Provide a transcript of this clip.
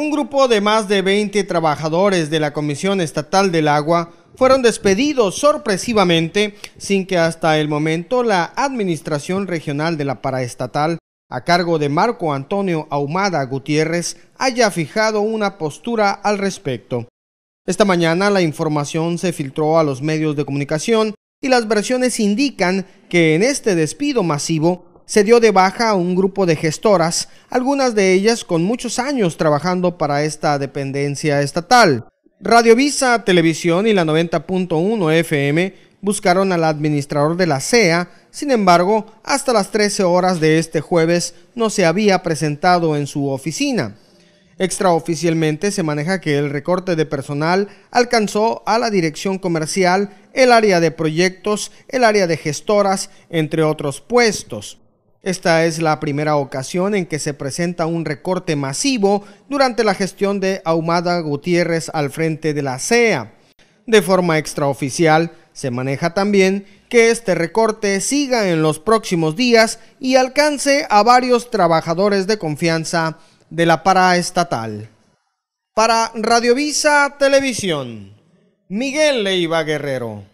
Un grupo de más de 20 trabajadores de la Comisión Estatal del Agua fueron despedidos sorpresivamente sin que hasta el momento la Administración Regional de la Paraestatal, a cargo de Marco Antonio Ahumada Gutiérrez, haya fijado una postura al respecto. Esta mañana la información se filtró a los medios de comunicación y las versiones indican que en este despido masivo se dio de baja a un grupo de gestoras, algunas de ellas con muchos años trabajando para esta dependencia estatal. Radiovisa, Televisión y la 90.1 FM buscaron al administrador de la CEA, sin embargo, hasta las 13 horas de este jueves no se había presentado en su oficina. Extraoficialmente se maneja que el recorte de personal alcanzó a la dirección comercial, el área de proyectos, el área de gestoras, entre otros puestos. Esta es la primera ocasión en que se presenta un recorte masivo durante la gestión de Ahumada Gutiérrez al frente de la CEA. De forma extraoficial, se maneja también que este recorte siga en los próximos días y alcance a varios trabajadores de confianza de la paraestatal. Para Radiovisa Televisión, Miguel Leiva Guerrero.